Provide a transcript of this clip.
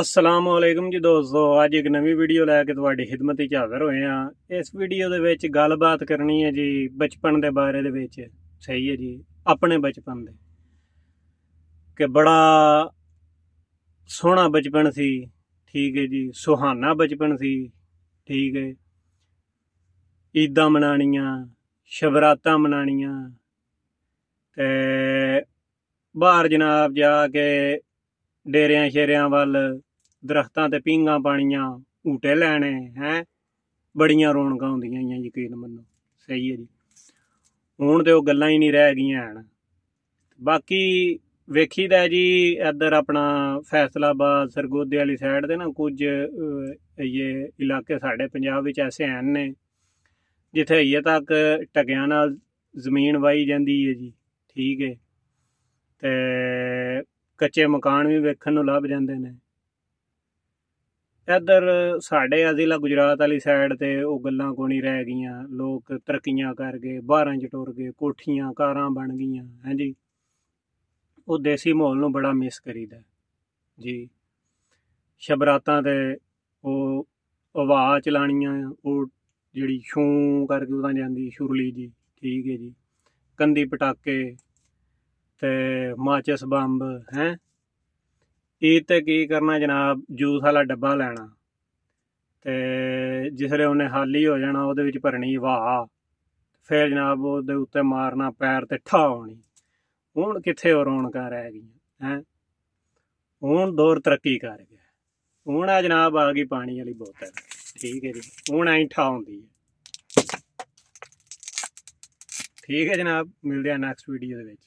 ਅਸਲਾਮ ਵਾਲੇਕਮ ਜੀ ਦੋਸਤੋ ਅੱਜ ਇੱਕ ਨਵੀਂ ਵੀਡੀਓ ਲੈ ਕੇ ਤੁਹਾਡੀ ਖਿਦਮਤ ਵਿੱਚ ਹਾਜ਼ਰ ਹੋਏ ਆ ਇਸ ਵੀਡੀਓ ਦੇ ਵਿੱਚ ਗੱਲਬਾਤ ਕਰਨੀ ਹੈ ਜੀ ਬਚਪਨ ਦੇ ਬਾਰੇ ਦੇ ਵਿੱਚ ਸਹੀ ਹੈ ਜੀ ਆਪਣੇ ਬਚਪਨ ਦੇ ਕਿ ਬੜਾ ਸੋਹਣਾ ਬਚਪਨ ਸੀ ਠੀਕ ਹੈ ਜੀ ਸੁਹਾਨਾ ਬਚਪਨ ਸੀ ਠੀਕ ਹੈ ਈਦਾਂ ਮਨਾਣੀਆਂ ਸ਼ਬਰਾਤਾਂ ਮਨਾਣੀਆਂ ਤੇ ਬਾਹਰ ਜਨਾਬ ਜਾ ਕੇ ਡੇਰਿਆਂ ਸ਼ੇਰਿਆਂ ਵੱਲ ਦਰਖਤਾਂ ਤੇ ਪੀਂਗਾ ਪਾਣੀਆਂ ਊਟੇ ਲੈਣੇ ਹੈ ਬੜੀਆਂ ਰੌਣਕਾਂ ਹੁੰਦੀਆਂ ਆਂ ਯਕੀਨ ਮੰਨੋ ਸਹੀ ਹੈ ਜੀ ਹੁਣ ਤੇ ਉਹ ਗੱਲਾਂ ਹੀ ਨਹੀਂ ਰਹਿ ਗਈਆਂ ਹਨ ਬਾਕੀ ਵੇਖੀਦਾ ਜੀ ਇੱਧਰ ਆਪਣਾ ਫੈਸਲਾਬਾਦ ਸਰਗੋਦੇ ਵਾਲੀ ਸਾਈਡ ਤੇ ਨਾ ਕੁਝ ਇਹ ਇਲਾਕੇ ਸਾਡੇ ਪੰਜਾਬ ਵਿੱਚ ਐਸੇ ਹਨ ਨੇ ਜਿੱਥੇ ਇਹ ਤੱਕ ਟਕਿਆਂ ਨਾਲ ਜ਼ਮੀਨ ਵਾਈ ਜਾਂਦੀ ਹੈ ਜੀ ਠੀਕ ਹੈ ਤੇ ਕੱਚੇ ਮਕਾਨ ਵੀ ਵੇਖਣ ਨੂੰ ਲੱਭ ਜਾਂਦੇ ਨੇ ਇਧਰ ਸਾਡੇ ਜ਼ਿਲ੍ਹਾ ਗੁਜਰਾਤ ਵਾਲੀ ਸਾਈਡ ਤੇ ਉਹ ਗੱਲਾਂ ਕੋਣੀ ਰਹਿ ਗਈਆਂ ਲੋਕ ਤਰੱਕੀਆਂ ਕਰ ਗਏ ਬਾਹਰਾਂ ਚ ਟੁਰ ਗਏ ਕੋਠੀਆਂ ਕਾਰਾਂ ਬਣ ਗਈਆਂ ਹਾਂਜੀ ਉਹ ਦੇਸੀ ਮਾਹੌਲ ਨੂੰ ਬੜਾ ਮਿਸ ਕਰੀਦਾ ਜੀ ਸ਼ਬਰਾਤਾਂ ਤੇ ਉਹ ਆਵਾਜ਼ ਚਲਾਣੀਆਂ ਉਹ ਜਿਹੜੀ ਛੂ ਕਰਕੇ ਉਹਦਾ ਜਾਂਦੀ ਸ਼ੁਰਲੀ ਜੀ ਠੀਕ ਹੈ ਜੀ ਕੰਦੀ ਪਟਾਕੇ ਤੇ ਮਾਚਸ ਬੰਬ ਹੈ ਇਹ ਤੇ ਕੀ ਕਰਨਾ ਜਨਾਬ ਜੂਸ ਵਾਲਾ ਡੱਬਾ ਲੈਣਾ ਤੇ ਜਿਸਰੇ ਉਹਨੇ ਹਾਲੀ ਹੋ ਜਾਣਾ ਉਹਦੇ ਵਿੱਚ ਭਰਨੀ ਵਾਹ ਫਿਰ ਜਨਾਬ ਉਹਦੇ ਉੱਤੇ ਮਾਰਨਾ ਪੈਰ ਤੇ ਠਾ ਹੋਣੀ ਹੁਣ ਕਿੱਥੇ ਹੋ ਰੌਣਕਾਂ ਰਹਿ ਗਈਆਂ ਹੈ ਹੁਣ ਦੌਰ ਤਰੱਕੀ ਕਰ ਗਿਆ ਹੁਣ ਆ ਜਨਾਬ ਆ ਗਈ ਪਾਣੀ ਵਾਲੀ ਬੋਤਲ ਠੀਕ ਹੈ ਜੀ ਹੁਣ ਐਂ ਠਾ ਹੁੰਦੀ ਹੈ ਠੀਕ ਹੈ ਜਨਾਬ ਮਿਲਦੇ ਆ ਨੈਕਸਟ ਵੀਡੀਓ ਦੇ ਵਿੱਚ